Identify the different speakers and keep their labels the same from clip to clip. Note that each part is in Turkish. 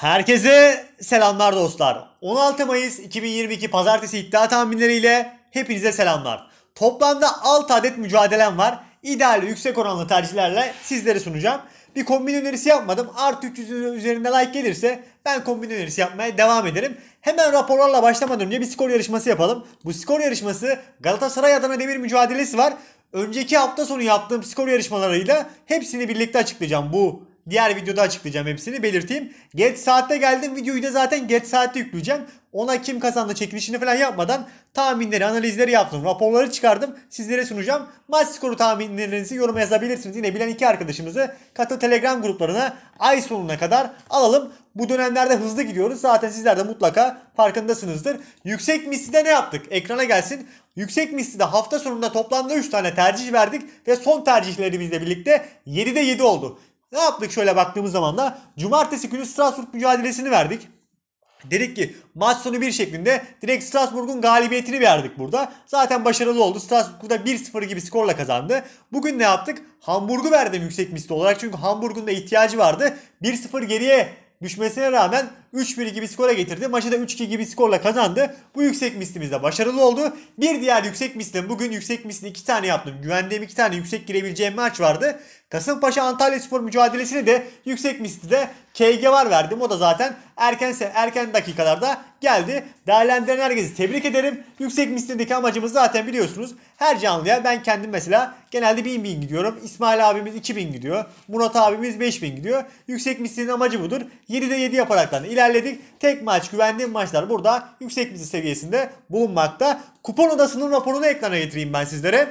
Speaker 1: Herkese selamlar dostlar. 16 Mayıs 2022 Pazartesi iddia tahminleriyle hepinize selamlar. Toplamda 6 adet mücadelem var. İdeal yüksek oranlı tercihlerle sizlere sunacağım. Bir kombin önerisi yapmadım. Artı 300 üzerinde like gelirse ben kombin önerisi yapmaya devam ederim. Hemen raporlarla başlamadan önce bir skor yarışması yapalım. Bu skor yarışması Galatasaray Adana Demir mücadelesi var. Önceki hafta sonu yaptığım skor yarışmalarıyla hepsini birlikte açıklayacağım bu Diğer videoda açıklayacağım hepsini belirteyim. Geç saatte geldim videoyu da zaten geç saatte yükleyeceğim. Ona kim kazandı çekilişini falan yapmadan tahminleri, analizleri yaptım. Raporları çıkardım. Sizlere sunacağım. Maç skoru tahminlerinizi yoruma yazabilirsiniz. Yine bilen iki arkadaşımızı katıl Telegram gruplarına ay sonuna kadar alalım. Bu dönemlerde hızlı gidiyoruz. Zaten sizler de mutlaka farkındasınızdır. Yüksek mislide ne yaptık? Ekrana gelsin. Yüksek misli de hafta sonunda toplamda 3 tane tercih verdik ve son tercihlerimizle birlikte 7'de 7 oldu ne yaptık şöyle baktığımız zaman da cumartesi günü Strasbourg mücadelesini verdik. Dedik ki maç sonu bir şeklinde direkt Strasbourg'un galibiyetini verdik burada. Zaten başarılı oldu. Strasbourg da 1-0 gibi skorla kazandı. Bugün ne yaptık? Hamburg'u verdim yüksek misli olarak. Çünkü Hamburg'un da ihtiyacı vardı. 1-0 geriye düşmesine rağmen 3-1 gibi skora getirdi. Maçı da 3-2 gibi skorla kazandı. Bu yüksek mislimizde başarılı oldu. Bir diğer yüksek mislim bugün yüksek misli 2 tane yaptım. Güvendiğim 2 tane yüksek girebileceğim maç vardı. Kasımpaşa Antalya Spor mücadelesini de yüksek mislide KG var verdim. O da zaten erken erken dakikalarda geldi. Değerlendiren herkesi tebrik ederim. Yüksek mislirdeki amacımız zaten biliyorsunuz. Her canlıya ben kendim mesela genelde 1000 bin gidiyorum. İsmail abimiz 2000 gidiyor. Murat abimiz 5000 gidiyor. Yüksek mislirin amacı budur. 7'de 7 yaparaktan ilerledik. Tek maç güvendiğim maçlar burada yüksek misli seviyesinde bulunmakta. Kupon odasının raporunu ekrana getireyim ben sizlere.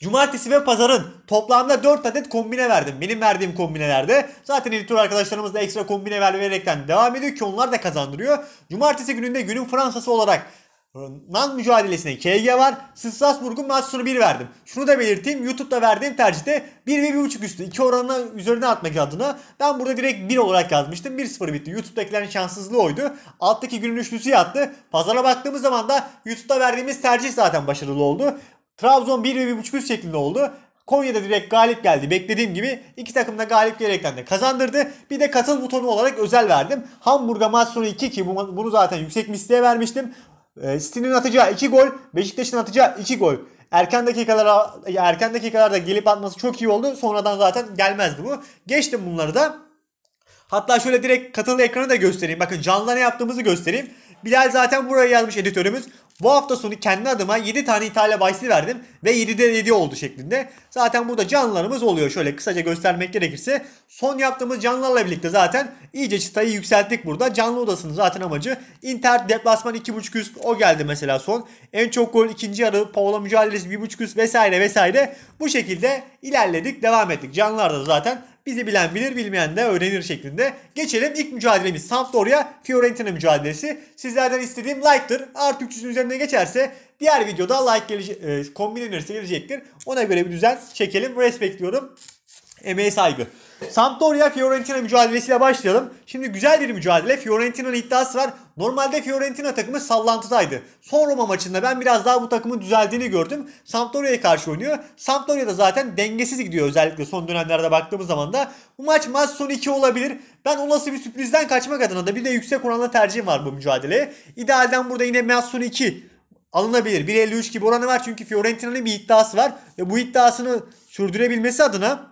Speaker 1: Cumartesi ve pazarın toplamda 4 adet kombine verdim. Benim verdiğim kombinelerde zaten editör arkadaşlarımız da ekstra kombine vererekten devam ediyor ki onlar da kazandırıyor. Cumartesi gününde günün Fransası olarak Nan mücadelesine KG var. Strasbourg'un maç sonu 1 verdim. Şunu da belirteyim. YouTube'da verdiğim tercihte 1 ve 1.5 üstü 2 oranına üzerine atmak adına ben burada direkt 1 olarak yazmıştım. 1-0 bitti. YouTube'dakilerin şanssızlığı oydu. Alttaki günün üçlüsü yattı. Pazara baktığımız zaman da YouTube'da verdiğimiz tercih zaten başarılı oldu. Trabzon 1 ve 1.5 üst şeklinde oldu. Konya'da direkt galip geldi. Beklediğim gibi iki takım da galip gerekten de kazandırdı. Bir de katıl butonu olarak özel verdim. Hamburg'a maç sonu 2 ki bunu zaten yüksek misliğe vermiştim. Ee, City'nin atacağı 2 gol, Beşiktaş'ın atacağı 2 gol. Erken dakikalara erken dakikalarda gelip atması çok iyi oldu. Sonradan zaten gelmezdi bu. Geçtim bunları da. Hatta şöyle direkt katıl ekranı da göstereyim. Bakın canlı ne yaptığımızı göstereyim. Bilal zaten buraya yazmış editörümüz. Bu hafta sonu kendi adıma 7 tane İtalya bahsi verdim ve 7'de 7 oldu şeklinde. Zaten burada canlılarımız oluyor. Şöyle kısaca göstermek gerekirse son yaptığımız canlılarla birlikte zaten iyice çıtayı yükselttik burada. Canlı odasının zaten amacı Inter deplasman 2.5 üst o geldi mesela son. En çok gol ikinci yarı Paolo mücadelesi 1.5 üst vesaire vesaire. Bu şekilde ilerledik devam ettik. Canlarda zaten Bizi bilen bilir bilmeyen de öğrenir şeklinde. Geçelim ilk mücadelemiz Sampdoria Fiorentina mücadelesi. Sizlerden istediğim like'tır. Artı 300'ün üzerine geçerse diğer videoda like gelecek, e, kombinlenirse gelecektir. Ona göre bir düzen çekelim. Res bekliyorum. Emeğe saygı. Sampdoria Fiorentina mücadelesiyle başlayalım. Şimdi güzel bir mücadele. Fiorentina'nın iddiası var. Normalde Fiorentina takımı sallantıdaydı. Son Roma maçında ben biraz daha bu takımın düzeldiğini gördüm. Sampdoria'ya karşı oynuyor. Sampdoria da zaten dengesiz gidiyor özellikle son dönemlerde baktığımız zaman da. Bu maç maç son 2 olabilir. Ben olası bir sürprizden kaçmak adına da bir de yüksek oranla tercihim var bu mücadeleye. İdealden burada yine maç son 2 alınabilir. 1.53 gibi oranı var çünkü Fiorentina'nın bir iddiası var. Ve bu iddiasını sürdürebilmesi adına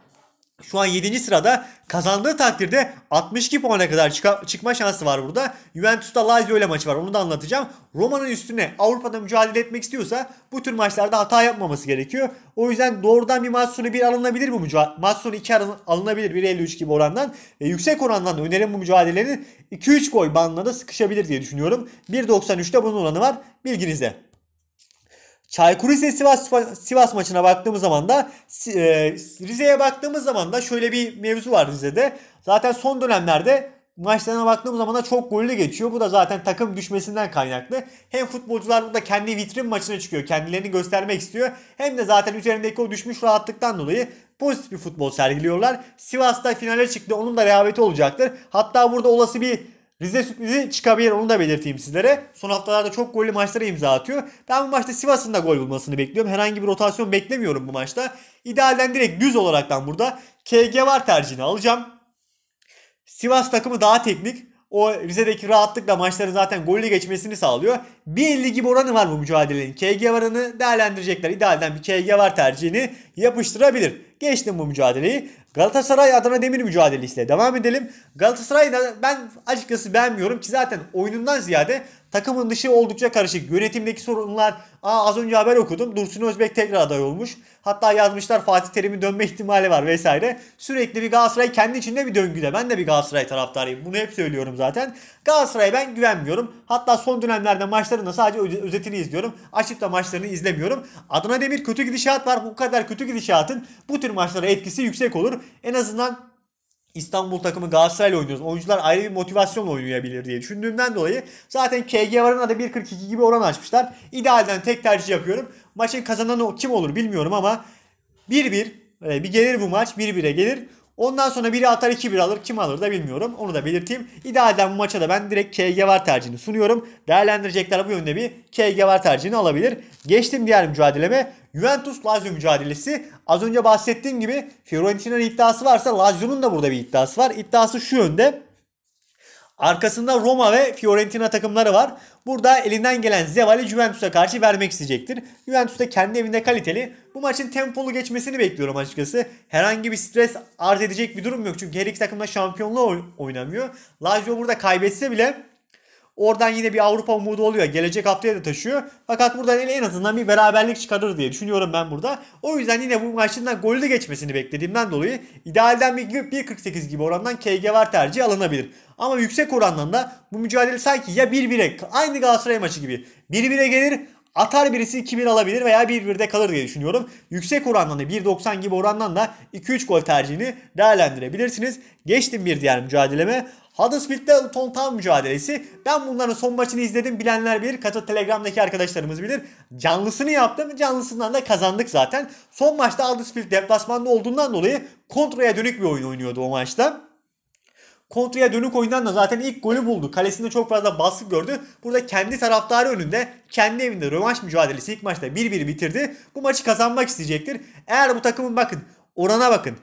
Speaker 1: şu an 7. sırada kazandığı takdirde 62 puana kadar çık çıkma şansı var burada. Juventus'ta Lazio ile maçı var onu da anlatacağım. Roma'nın üstüne Avrupa'da mücadele etmek istiyorsa bu tür maçlarda hata yapmaması gerekiyor. O yüzden doğrudan bir maç sonu 1 alınabilir bu mücadele. Maç sonu 2 alınabilir 1.53 gibi orandan. E, yüksek orandan önerim bu mücadelenin 2-3 gol bandına da sıkışabilir diye düşünüyorum. 1.93'te bunun oranı var Bilginizde. Çaykur Rizespor Sivas, Sivas maçına baktığımız zaman da e, Rize'ye baktığımız zaman da şöyle bir mevzu var Rize'de. Zaten son dönemlerde maçlarına baktığımız zaman da çok gollü geçiyor. Bu da zaten takım düşmesinden kaynaklı. Hem futbolcular burada kendi vitrin maçına çıkıyor. Kendilerini göstermek istiyor. Hem de zaten üzerindeki o düşmüş rahatlıktan dolayı pozitif bir futbol sergiliyorlar. Sivas'ta finale çıktı. Onun da rehaveti olacaktır. Hatta burada olası bir Rize sürprizi çıkabilir onu da belirteyim sizlere. Son haftalarda çok gollü maçlara imza atıyor. Ben bu maçta Sivas'ın da gol bulmasını bekliyorum. Herhangi bir rotasyon beklemiyorum bu maçta. İdealden direkt düz olaraktan burada KG var tercihini alacağım. Sivas takımı daha teknik. O Rize'deki rahatlıkla maçların zaten golle geçmesini sağlıyor. 1.50 gibi oranı var bu mücadelenin. KG varını değerlendirecekler. İdealden bir KG var tercihini yapıştırabilir. Geçtim bu mücadeleyi. Galatasaray Adana Demir mücadelesiyle devam edelim. Galatasaray da ben açıkçası beğenmiyorum ki zaten oyunundan ziyade takımın dışı oldukça karışık. Yönetimdeki sorunlar Aa, az önce haber okudum. Dursun Özbek tekrar aday olmuş. Hatta yazmışlar Fatih Terim'in dönme ihtimali var vesaire. Sürekli bir Galatasaray kendi içinde bir döngüde. Ben de bir Galatasaray taraftarıyım. Bunu hep söylüyorum zaten. Galatasaray'a ben güvenmiyorum. Hatta son dönemlerde maçlarında sadece özetini izliyorum. Açıp da maçlarını izlemiyorum. Adana Demir kötü gidişat var. Bu kadar kötü gidişatın bu tür maçlara etkisi yüksek olur. En azından İstanbul takımı ile oynuyoruz. Oyuncular ayrı bir motivasyonla oynayabilir diye düşündüğümden dolayı zaten KG varına da 1.42 gibi oran açmışlar. İdealden tek tercih yapıyorum. Maçın kazananı kim olur bilmiyorum ama 1-1 e, bir gelir bu maç 1-1'e gelir. Ondan sonra biri atar 2-1 alır. Kim alır da bilmiyorum. Onu da belirteyim. İdealden bu maça da ben direkt KG var tercihini sunuyorum. Değerlendirecekler bu yönde bir KG var tercihini alabilir. Geçtim diğer mücadeleme. Juventus Lazio mücadelesi. Az önce bahsettiğim gibi Fiorentina'nın iddiası varsa Lazio'nun da burada bir iddiası var. İddiası şu yönde. Arkasında Roma ve Fiorentina takımları var. Burada elinden gelen zevali Juventus'a karşı vermek isteyecektir. Juventus da kendi evinde kaliteli. Bu maçın tempolu geçmesini bekliyorum açıkçası. Herhangi bir stres arz edecek bir durum yok. Çünkü her iki takımda şampiyonluğu oynamıyor. Lazio burada kaybetse bile Oradan yine bir Avrupa umudu oluyor. Gelecek haftaya da taşıyor. Fakat buradan en azından bir beraberlik çıkarır diye düşünüyorum ben burada. O yüzden yine bu maçından golü de geçmesini beklediğimden dolayı idealden bir 1.48 gibi orandan KG var tercih alınabilir. Ama yüksek orandan da bu mücadele sanki ya 1-1'e aynı Galatasaray maçı gibi 1-1'e gelir Atar birisi 2-1 alabilir veya 1-1'de kalır diye düşünüyorum. Yüksek orandan da 1.90 gibi orandan da 2-3 gol tercihini değerlendirebilirsiniz. Geçtim bir diğer mücadeleme. Huddersfield'de Luton Town mücadelesi. Ben bunların son maçını izledim. Bilenler bilir. Katıl Telegram'daki arkadaşlarımız bilir. Canlısını yaptım. Canlısından da kazandık zaten. Son maçta Huddersfield deplasmanda olduğundan dolayı kontraya dönük bir oyun oynuyordu o maçta. Kontraya dönük oyundan da zaten ilk golü buldu. Kalesinde çok fazla baskı gördü. Burada kendi taraftarı önünde kendi evinde rövanş mücadelesi ilk maçta 1-1 bitirdi. Bu maçı kazanmak isteyecektir. Eğer bu takımın bakın orana bakın.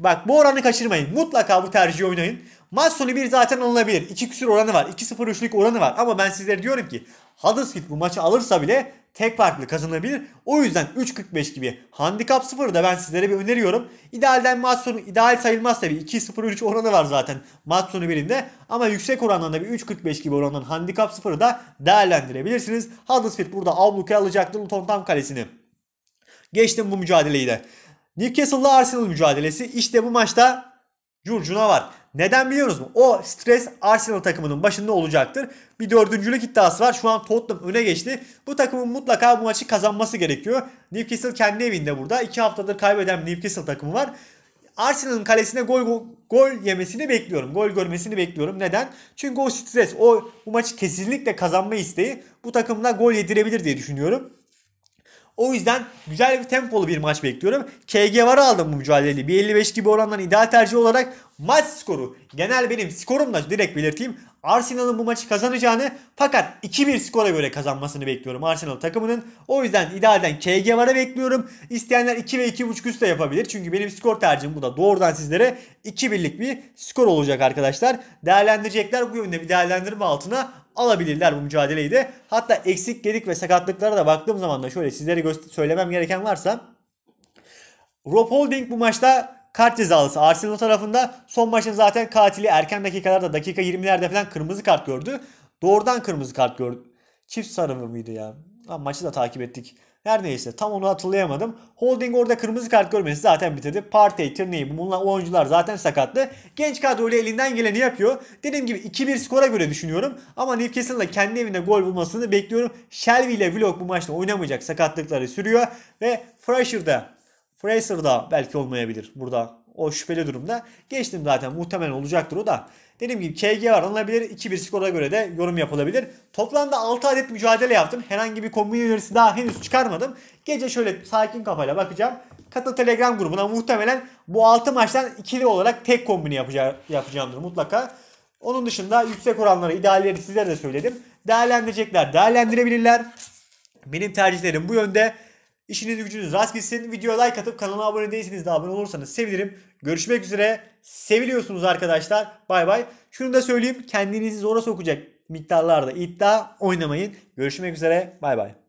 Speaker 1: Bak bu oranı kaçırmayın. Mutlaka bu tercihi oynayın. Maç sonu bir zaten alınabilir. 2 küsür oranı var. 2-0-3'lük oranı var. Ama ben sizlere diyorum ki Huddersfield bu maçı alırsa bile tek farklı kazanabilir. O yüzden 3.45 gibi handikap 0'ı da ben sizlere bir öneriyorum. İdealden maç sonu ideal sayılmaz tabi 2-0-3 oranı var zaten maç sonu birinde. Ama yüksek orandan da bir 3.45 gibi oranın handikap 0'ı da değerlendirebilirsiniz. Huddersfield burada ablukaya alacaktır Luton Tam Kalesi'ni. Geçtim bu mücadeleyi de. Newcastle'la Arsenal mücadelesi. İşte bu maçta curcuna var. Neden biliyoruz mu? O stres Arsenal takımının başında olacaktır. Bir dördüncülük iddiası var. Şu an Tottenham öne geçti. Bu takımın mutlaka bu maçı kazanması gerekiyor. Newcastle kendi evinde burada. İki haftadır kaybeden Newcastle takımı var. Arsenal'ın kalesine gol, gol gol yemesini bekliyorum. Gol görmesini bekliyorum. Neden? Çünkü o stres, o bu maçı kesinlikle kazanma isteği bu takımda gol yedirebilir diye düşünüyorum. O yüzden güzel bir tempolu bir maç bekliyorum. KG var aldım bu mücadeleyi. Bir 55 gibi orandan ideal tercih olarak maç skoru. Genel benim skorumla direkt belirteyim. Arsenal'ın bu maçı kazanacağını fakat 2-1 skora göre kazanmasını bekliyorum Arsenal takımının. O yüzden idealden KG vara bekliyorum. İsteyenler 2 ve 2.5 üst de yapabilir. Çünkü benim skor tercihim bu da doğrudan sizlere 2-1'lik bir skor olacak arkadaşlar. Değerlendirecekler bu yönde bir değerlendirme altına alabilirler bu mücadeleyi de. Hatta eksik gedik ve sakatlıklara da baktığım zaman da şöyle sizlere söylemem gereken varsa Rob Holding bu maçta kart cezalısı Arsenal tarafında son maçın zaten katili erken dakikalarda dakika 20'lerde falan kırmızı kart gördü. Doğrudan kırmızı kart gördü. Çift sarı mıydı ya? Ha, maçı da takip ettik. Her neyse tam onu hatırlayamadım. Holding orada kırmızı kart görmesi zaten bitirdi. Partey, Tirney bunlar oyuncular zaten sakatlı. Genç kadroyla elinden geleni yapıyor. Dediğim gibi 2-1 skora göre düşünüyorum. Ama Newcastle'ın da kendi evinde gol bulmasını bekliyorum. Shelby ile Vlog bu maçta oynamayacak sakatlıkları sürüyor. Ve Fraser'da da belki olmayabilir burada o şüpheli durumda. Geçtim zaten muhtemelen olacaktır o da. Dediğim gibi KG var alınabilir. 2-1 skora göre de yorum yapılabilir. Toplamda 6 adet mücadele yaptım. Herhangi bir kombin önerisi daha henüz çıkarmadım. Gece şöyle sakin kafayla bakacağım. Katıl Telegram grubuna muhtemelen bu 6 maçtan ikili olarak tek kombini yapacağı, yapacağımdır mutlaka. Onun dışında yüksek oranları, idealleri sizlere de söyledim. Değerlendirecekler, değerlendirebilirler. Benim tercihlerim bu yönde. İşiniz gücünüz rast gitsin. Videoya like atıp kanala abone değilseniz de abone olursanız sevinirim. Görüşmek üzere. Seviliyorsunuz arkadaşlar. Bay bay. Şunu da söyleyeyim. Kendinizi zora sokacak miktarlarda iddia oynamayın. Görüşmek üzere. Bay bay.